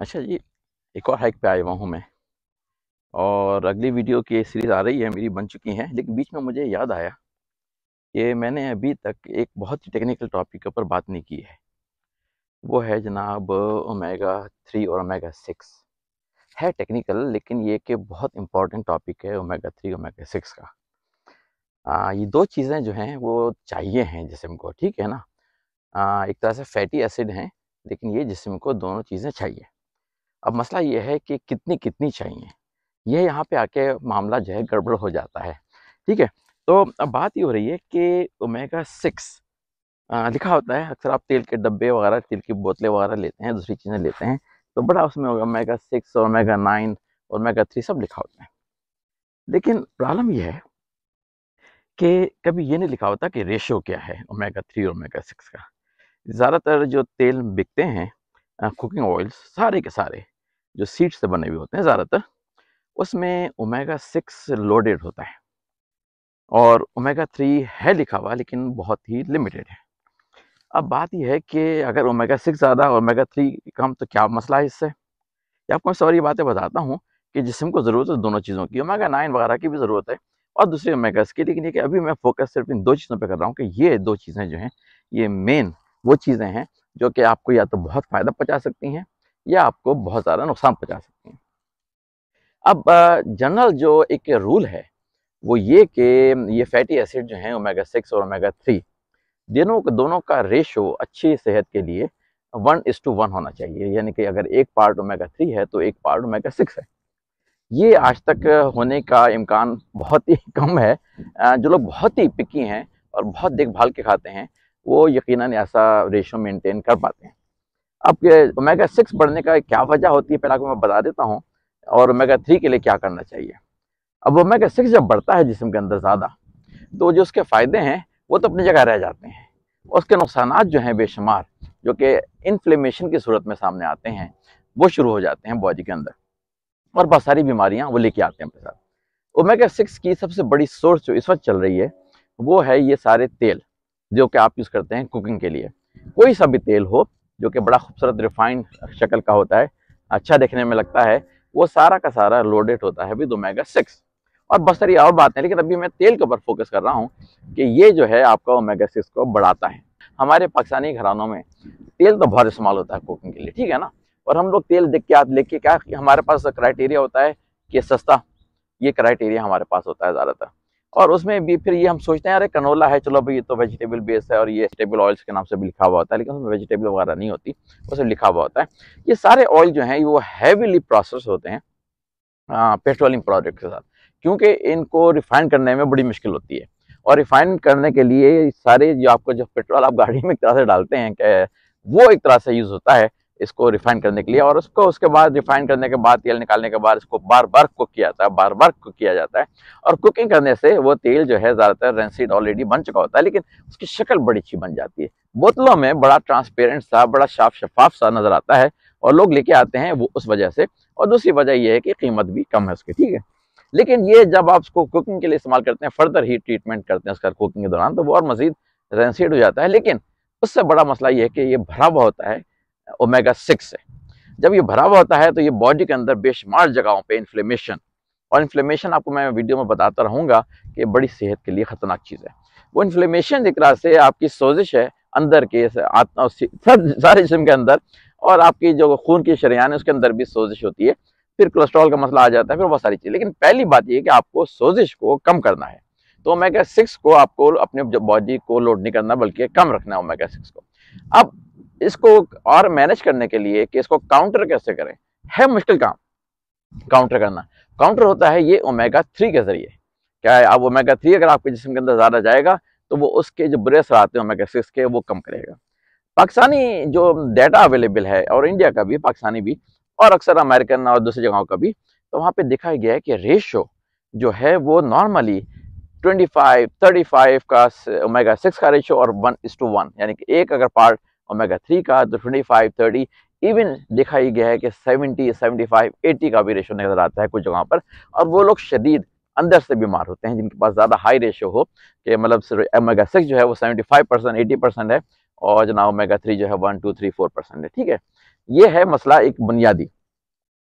अच्छा जी एक और हाइक पे आया हुआ हूँ मैं और अगली वीडियो की सीरीज़ आ रही है मेरी बन चुकी है लेकिन बीच में मुझे याद आया कि मैंने अभी तक एक बहुत ही टेक्निकल टॉपिक के ऊपर बात नहीं की है वो है जनाब ओमेगा थ्री और ओमेगा सिक्स है टेक्निकल लेकिन ये कि बहुत इंपॉर्टेंट टॉपिक है ओमेगा थ्री ओमेगा सिक्स का आ, ये दो चीज़ें जो हैं वो चाहिए हैं जिसम को ठीक है ना आ, एक तरह से फैटी एसिड हैं लेकिन ये जिसम को दोनों चीज़ें चाहिए अब मसला ये है कि कितनी कितनी चाहिए ये यहाँ पे आके मामला जो है गड़बड़ हो जाता है ठीक है तो अब बात ये हो रही है कि ओमेगा सिक्स लिखा होता है अक्सर आप तेल के डब्बे वगैरह तेल की बोतलें वगैरह लेते हैं दूसरी चीज़ें लेते हैं तो बड़ा उसमें ओमेगा सिक्स और ओमेगा नाइन और ओमेगा थ्री सब लिखा होता है लेकिन प्रॉब्लम यह है कि कभी ये नहीं लिखा होता कि रेशो क्या है ओमेगा थ्री और ओमेगा सिक्स का ज़्यादातर जो तेल बिकते हैं कुकिंग ऑयल्स सारे के सारे जो सीट से बने हुए होते हैं ज़्यादातर उसमें ओमेगा सिक्स लोडेड होता है और ओमेगा थ्री है लिखा हुआ लेकिन बहुत ही लिमिटेड है अब बात यह है कि अगर ओमेगा सिक्स ज़्यादा और ओमेगा थ्री कम तो क्या मसला है इससे या आपको मैं सारी बातें बताता हूँ कि जिसम को ज़रूरत है दोनों चीज़ों की ओमेगा नाइन वगैरह की भी ज़रूरत है और दूसरी ओमेगास की लेकिन ये कि अभी मैं फोकस सिर्फ इन दो चीज़ों पर कर रहा हूँ कि ये दो चीज़ें जो हैं ये मेन वो चीज़ें हैं जो कि आपको या तो बहुत फ़ायदा पहुँचा सकती हैं ये आपको बहुत ज़्यादा नुकसान पहुँचा सकते हैं अब जनरल जो एक रूल है वो ये कि ये फैटी एसिड जो हैं ओमेगा सिक्स और ओमेगा थ्री दोनों दोनों का रेशो अच्छी सेहत के लिए वन इस टू वन होना चाहिए यानी कि अगर एक पार्ट ओमेगा थ्री है तो एक पार्ट ओमेगा सिक्स है ये आज तक होने का इम्कान बहुत ही कम है जो लोग बहुत ही पिकी हैं और बहुत देखभाल के खाते हैं वो यकीनन ऐसा रेशो मेंटेन कर पाते हैं आपके ओमेगा सिक्स बढ़ने का क्या वजह होती है पहले आपको मैं बता देता हूँ और ओमेगा थ्री के लिए क्या करना चाहिए अब ओमेगा सिक्स जब बढ़ता है जिसम के अंदर ज़्यादा तो जो उसके फ़ायदे हैं वो तो अपनी जगह रह जाते हैं उसके नुकसान जो हैं बेशुमार जो कि इन्फ्लेमेशन की सूरत में सामने आते हैं वो शुरू हो जाते हैं बॉडी के अंदर और बहुत सारी बीमारियाँ वो लेके आते हैं अपने साथ ओमेगा तो सिक्स की सबसे बड़ी सोर्स जो इस वक्त चल रही है वो है ये सारे तेल जो कि आप यूज़ करते हैं कुकिंग के लिए कोई सा भी तेल हो जो कि बड़ा खूबसूरत रिफाइंड शक्ल का होता है अच्छा देखने में लगता है वो सारा का सारा लोडेड होता है विद ओमेगा सिक्स और बहुत ये और बात है लेकिन अभी मैं तेल के ऊपर फोकस कर रहा हूँ कि ये जो है आपका ओमेगा सिक्स को बढ़ाता है हमारे पाकिस्तानी घरानों में तेल तो बहुत इस्तेमाल होता है कुकिंग के लिए ठीक है ना और हम लोग तेल देख के आप लेके क्या हमारे पास क्राइटेरिया होता है कि सस्ता ये क्राइटेरिया हमारे पास होता है ज़्यादातर और उसमें भी फिर ये हम सोचते हैं अरे कनोला है चलो भाई ये तो वेजिटेबल बेस है और ये वेजिटेबल ऑयल्स के नाम से भी लिखा हुआ होता है लेकिन उसमें वेजिटेबल वगैरह नहीं होती उसमें लिखा हुआ होता है ये सारे ऑयल जो हैं वो हैवीली प्रोसेस होते हैं पेट्रोलियम प्रोडक्ट के साथ क्योंकि इनको रिफाइन करने में बड़ी मुश्किल होती है और रिफाइन करने के लिए सारे जो आपको जो पेट्रोल आप गाड़ी में एक तरह से डालते हैं वो एक तरह से यूज़ होता है इसको रिफाइन करने के लिए और उसको उसके बाद रिफाइन करने के बाद तेल निकालने के बाद इसको बार बार कुक किया जाता है बार बार कुक किया जाता है और कुकिंग करने से वो तेल जो है ज़्यादातर रेंसिड ऑलरेडी बन चुका होता है लेकिन उसकी शक्ल बड़ी अच्छी बन जाती है बोतलों में बड़ा ट्रांसपेरेंट सा बड़ा साफ शफाफ सा नज़र आता है और लोग लेके आते हैं वो उस वजह से और दूसरी वजह यह है कि कीमत भी कम है उसकी ठीक है लेकिन ये जब आप उसको कुकिंग के लिए इस्तेमाल करते हैं फर्दर ही ट्रीटमेंट करते हैं उसका कुकिंग के दौरान तो वो और मज़ीद रेंसिड हो जाता है लेकिन उससे बड़ा मसला ये है कि ये भरा हुआ होता है ओमेगा सिक्स है जब ये भरा हुआ होता है तो ये बॉडी के अंदर बेशुमार जगहों पे इन्फ्लेमेशन और इन्फ्लेमेशन आपको मैं वीडियो में बताता रहूँगा कि बड़ी सेहत के लिए ख़तरनाक चीज़ है वो इन्फ्लेमेशन एक तरह से आपकी सोजिश है अंदर के आत्मा सब सारे जिसम के अंदर और आपकी जो खून की शरियान है उसके अंदर भी सोजिश होती है फिर कोलेस्ट्रॉल का मसला आ जाता है फिर बहुत सारी चीज़ लेकिन पहली बात यह कि आपको सोजिश को कम करना है तो ओमेगा सिक्स को आपको अपने बॉडी को लोड नहीं करना बल्कि कम रखना है ओमेगा सिक्स को अब इसको और मैनेज करने के लिए कि इसको काउंटर कैसे करें है मुश्किल काम काउंटर करना काउंटर होता है ये ओमेगा थ्री के जरिए क्या है अब ओमेगा थ्री अगर आपके जिसम के अंदर ज़्यादा जाएगा तो वो उसके जो बुरे असर आते हैं ओमेगा सिक्स के वो कम करेगा पाकिस्तानी जो डेटा अवेलेबल है और इंडिया का भी पाकिस्तानी भी और अक्सर अमेरिकन और दूसरी जगहों का भी तो वहाँ पे देखा गया है कि रेशो जो है वो नॉर्मली 25, 35 का ओमेगा सिक्स का रेशो और वन इस टू वन यानी कि एक अगर पार्ट ओमेगा थ्री का तो ट्वेंटी फाइव थर्टी इवन देखा ही गया है कि सेवेंटी सेवेंटी फाइव एटी का भी रेशो नज़र आता है कुछ जगहों पर और वो लोग शदीद अंदर से बीमार होते हैं जिनके पास ज़्यादा हाई रेशो हो कि मतलब ओमेगा सिक्स जो है वो seventy five percent eighty percent है और जना ओमेगा थ्री जो है one two three four percent है ठीक है ये है मसला एक बुनियादी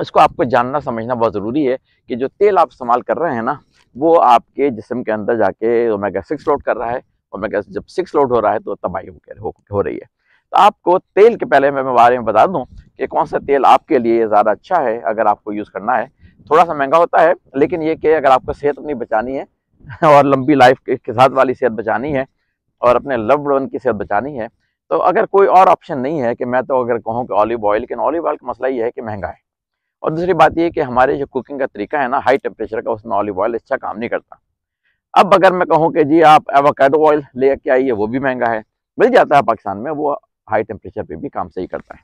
इसको आपको जानना समझना बहुत ज़रूरी है कि जो तेल आप इस्तेमाल कर रहे हैं ना वो आपके जिसम के अंदर जाके ओमेगा सिक्स लोड कर रहा है ओमेगा जब सिक्स लोड हो रहा है तो तबाही हो रही है तो आपको तेल के पहले मैं बारे में बता दूँ कि कौन सा तेल आपके लिए ज़्यादा अच्छा है अगर आपको यूज़ करना है थोड़ा सा महंगा होता है लेकिन ये कि अगर आपको सेहत अपनी बचानी है और लंबी लाइफ के साथ वाली सेहत बचानी है और अपने लव्ड वन की सेहत बचानी है तो अगर कोई और ऑप्शन नहीं है कि मैं तो अगर कहूँ कि ऑलिव ऑयल लेकिन ऑलिव ऑयल का मसला ये है कि महंगा है और दूसरी बात यह कि हमारे जो कुकिंग का तरीका है ना हाई टेम्परेचर का उसमें ऑलिव ऑयल अच्छा काम नहीं करता अब अगर मैं कहूँ कि जी आप एवोकाडो ऑयल ले आइए वो भी महंगा है मिल जाता है पाकिस्तान में वो हाई टेम्परेचर पे भी काम सही करता है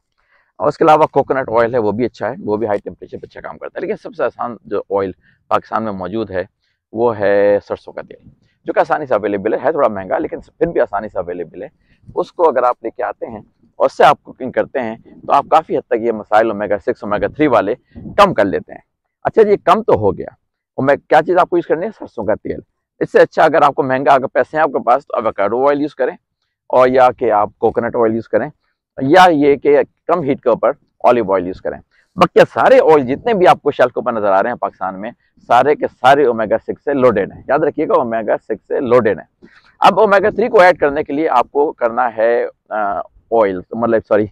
और उसके अलावा कोकोनट ऑयल है वो भी अच्छा है वो भी हाई टेम्परेचर पर अच्छा काम करता है लेकिन सबसे आसान जो ऑयल पाकिस्तान में मौजूद है वो है सरसों का तेल जो कि आसानी से अवेलेबल है थोड़ा महंगा लेकिन फिर भी आसानी से अवेलेबल है उसको अगर आप लेके आते हैं और उससे आप कुकिंग करते हैं तो आप काफ़ी हद तक ये मसाइल ओमेगा सिक्स ओमेगा थ्री वाले कम कर लेते हैं अच्छा जी कम तो हो गया और मैं क्या चीज़ आपको यूज़ करनी है सरसों का तेल इससे अच्छा अगर आपको महंगा अगर पैसे हैं आपके पास तो अवेकाडो ऑयल यूज़ करें और या कि आप कोकोनट ऑयल यूज़ करें या ये कि कम हीट के ऊपर ऑलिव ऑयल यूज़ करें बाकी सारे ऑयल जितने भी आपको शेल्फ के ऊपर नज़र आ रहे हैं पाकिस्तान में सारे के सारे ओमेगा सिक्स से लोडेड हैं याद रखिएगा ओमेगा सिक्स से लोडेड है अब ओमेगा थ्री को ऐड करने के लिए आपको करना है ऑयल तो मतलब सॉरी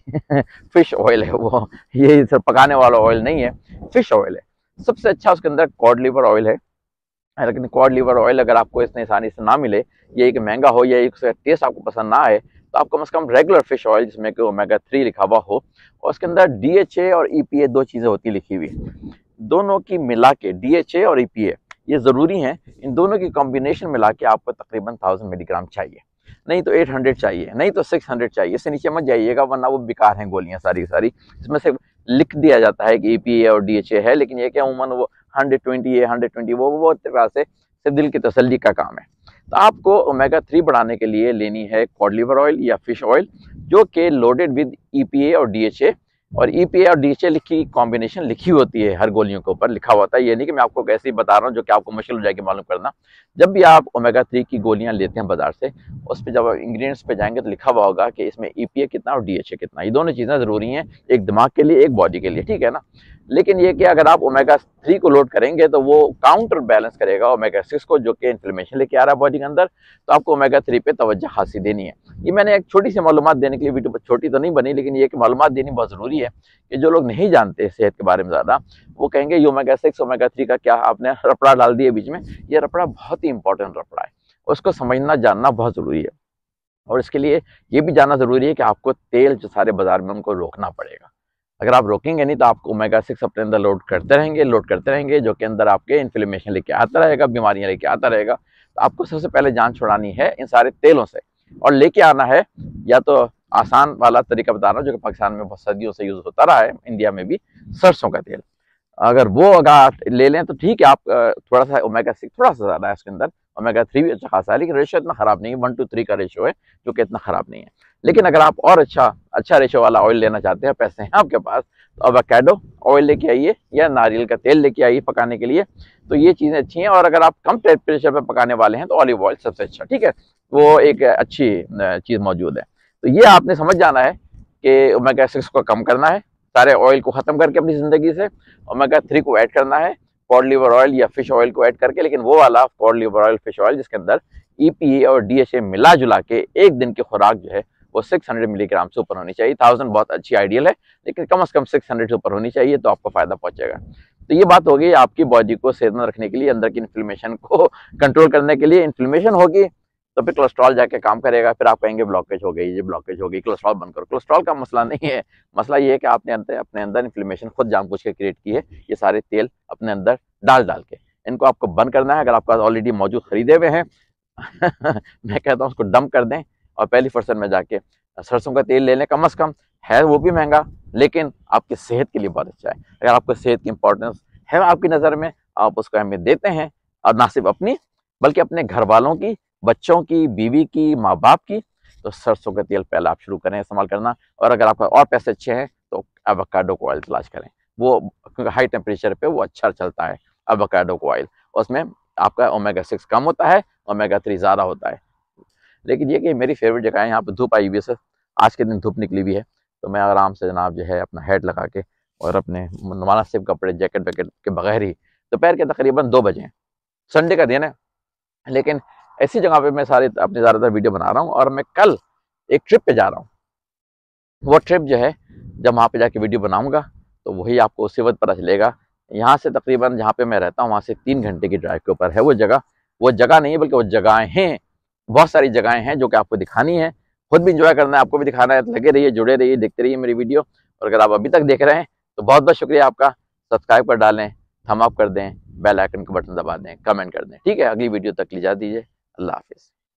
फिश ऑयल है वो ये सर पकाने वाला ऑयल नहीं है फिश ऑयल है सबसे अच्छा उसके अंदर कॉड लिवर ऑयल है लेकिन कॉड लीवर ऑयल अगर आपको इतने आसानी से ना मिले ये एक महंगा हो या एक टेस्ट आपको पसंद ना आए तो आप कम से कम रेगुलर फिश ऑयल जिसमें कि ओमेगा थ्री लिखा हुआ हो और उसके अंदर ए और ए e दो चीज़ें होती लिखी हुई दोनों की मिला के ए और ए e ये ज़रूरी हैं इन दोनों की कॉम्बिनेशन मिला के आपको तकरीबन थाउजेंड मिलीग्राम चाहिए नहीं तो 800 चाहिए नहीं तो 600 चाहिए इससे नीचे मत जाइएगा वरना वो बेकार हैं गोलियां सारी सारी इसमें से लिख दिया जाता है कि ई e और डी है लेकिन ये क्या अमूमन वो हंड्रेड ट्वेंटी है हंड्रेड ट्वेंटी वो वो तरह से सिर्फ दिल की तसली का काम है तो आपको ओमेगा थ्री बढ़ाने के लिए लेनी है कॉड लीवर ऑयल या फिश ऑयल जो कि लोडेड विद ई और डी और ई e और डी लिखी कॉम्बिनेशन लिखी होती है हर गोलियों के ऊपर लिखा होता है ये नहीं कि मैं आपको कैसे ही बता रहा हूँ जो कि आपको मुश्किल हो जाएगी मालूम करना जब भी आप ओमेगा थ्री की गोलियाँ लेते हैं बाजार से उस पर जब आप इंग्रीडियंट्स पे जाएंगे तो लिखा हुआ होगा कि इसमें ई e कितना और डी कितना ये दोनों चीज़ें ज़रूरी हैं एक दिमाग के लिए एक बॉडी के लिए ठीक है ना लेकिन ये कि अगर आप ओमेगा थ्री को लोड करेंगे तो वो काउंटर बैलेंस करेगा ओमेगा सिक्स को जो कि इन्फ्लेमेशन लेके आ रहा है बॉडी के अंदर तो आपको ओमेगा थ्री पे तोज्जा हासिल देनी है ये मैंने एक छोटी सी मालूम देने के लिए वीडियो पर छोटी तो नहीं बनी लेकिन ये एक मालूम देनी बहुत ज़रूरी है कि जो लोग नहीं जानते सेहत के बारे में ज़्यादा वो कहेंगे योमेगा सिक्स ओमेगा थ्री का क्या आपने रपड़ा डाल दिया बीच में ये रपड़ा बहुत ही इंपॉर्टेंट रपड़ा है उसको समझना जानना बहुत ज़रूरी है और इसके लिए ये भी जानना ज़रूरी है कि आपको तेल जो सारे बाज़ार में उनको रोकना पड़ेगा अगर आप रोकेंगे नहीं तो आपको ओमेगा सिक्स अपने अंदर लोड करते रहेंगे लोड करते रहेंगे जो कि अंदर आपके इन्फ्लेमेशन लेके आता रहेगा बीमारियाँ लेके आता रहेगा तो आपको सबसे पहले जान छुड़ानी है इन सारे तेलों से और लेके आना है या तो आसान वाला तरीका बता रहा हूँ जो कि पाकिस्तान में बहुत सदियों से यूज़ होता रहा है इंडिया में भी सरसों का तेल अगर वो अगर ले लें तो ठीक है आप थोड़ा सा ओमेगा सिक्स थोड़ा सा ज़्यादा है उसके अंदर ओमेगा थ्री भी अच्छा खासा है लेकिन रेशो इतना ख़राब नहीं है वन टू थ्री का रेशो है जो कि इतना ख़राब नहीं है लेकिन अगर आप और अच्छा अच्छा रेशो वाला ऑयल लेना चाहते हैं पैसे हैं आपके पास तो अवाकेडो ऑयल लेके आइए या नारियल का तेल लेके आइए पकाने के लिए तो ये चीज़ें अच्छी हैं और अगर आप कम टेम्परेचर पर पकाने वाले हैं तो ऑलिव ऑयल सबसे अच्छा ठीक है वो एक अच्छी चीज़ मौजूद है तो ये आपने समझ जाना है कि ओमेगा सिक्स को कम करना है सारे ऑयल को ख़त्म करके अपनी ज़िंदगी से ओमेगा थ्री को ऐड करना है कॉड लीवर ऑयल या फिश ऑयल को ऐड करके लेकिन वो वाला cod liver oil fish oil जिसके अंदर ई e और डी मिला जुला के एक दिन की खुराक जो है वो 600 मिलीग्राम से ऊपर होनी चाहिए थाउजेंड बहुत अच्छी आइडियल है लेकिन कम से कम 600 से ऊपर होनी चाहिए तो आपको फ़ायदा पहुंचेगा तो ये बात होगी आपकी बॉडी को सेहतमंद रखने के लिए अंदर की इन्फ्लेमेशन को कंट्रोल करने के लिए इन्फ्लेमेशन होगी तो फिर कोलेस्ट्रॉल जाके काम करेगा फिर आप कहेंगे ब्लॉकेज हो गई ये ब्लॉकेज हो गई कोलेस्ट्रॉल बंद करो कोलेस्ट्रॉल का मसला नहीं है मसला ये है कि आपने अंदर अपने अंदर इन्फ्लेमेशन खुद जान पूछ के क्रिएट की है ये सारे तेल अपने अंदर डाल डाल के इनको आपको बंद करना है अगर आपके पास ऑलरेडी मौजूद खरीदे हुए हैं मैं कहता हूँ उसको डम कर दें और पहली फुर्सत में जाके सरसों का तेल ले लें कम अज़ कम है वो भी महंगा लेकिन आपकी सेहत के लिए बहुत अच्छा है अगर आपको सेहत की इंपॉर्टेंस है आपकी नज़र में आप उसको अहमियत देते हैं और ना सिर्फ अपनी बल्कि अपने घर वालों की बच्चों की बीवी की माँ बाप की तो सरसों का तेल पहले आप शुरू करें इस्तेमाल करना और अगर आपका और पैसे अच्छे हैं तो एवोकाडो को ऑयल तलाश करें वो क्योंकि हाई टेम्परेचर पर वो अच्छा चलता है एवोकाडो को ऑयल उसमें आपका ओमेगा सिक्स कम होता है ओमेगा थ्री ज़्यादा होता है लेकिन ये कि मेरी फेवरेट जगह है यहाँ पर धूप आई हुई है आज के दिन धूप निकली हुई है तो मैं आराम से जनाब जो है अपना हेड लगा के और अपने मुनासिब कपड़े जैकेट वैकेट के बगैर ही दोपहर के तकरीबन दो बजे हैं संडे का दिन है लेकिन ऐसी जगह पे मैं सारे अपने ज़्यादातर वीडियो बना रहा हूँ और मैं कल एक ट्रिप पे जा रहा हूँ वो ट्रिप जो है जब वहाँ पे जाके वीडियो बनाऊँगा तो वही आपको उसी वक्त पता चलेगा यहाँ से तकरीबन जहाँ पे मैं रहता हूँ वहाँ से तीन घंटे की ड्राइव के ऊपर है वो जगह वो जगह नहीं है बल्कि वो जगहें हैं बहुत सारी जगहें हैं जो कि आपको दिखानी है खुद भी इंजॉय करना है आपको भी दिखाना है लगे रहिए जुड़े रहिए देखते रहिए मेरी वीडियो और अगर आप अभी तक देख रहे हैं तो बहुत बहुत शुक्रिया आपका सब्सक्राइब कर डालें थम अप कर दें बेल आइकन का बटन दबा दें कमेंट कर दें ठीक है अगली वीडियो तक ले जा दीजिए अल्लाह हाफिज़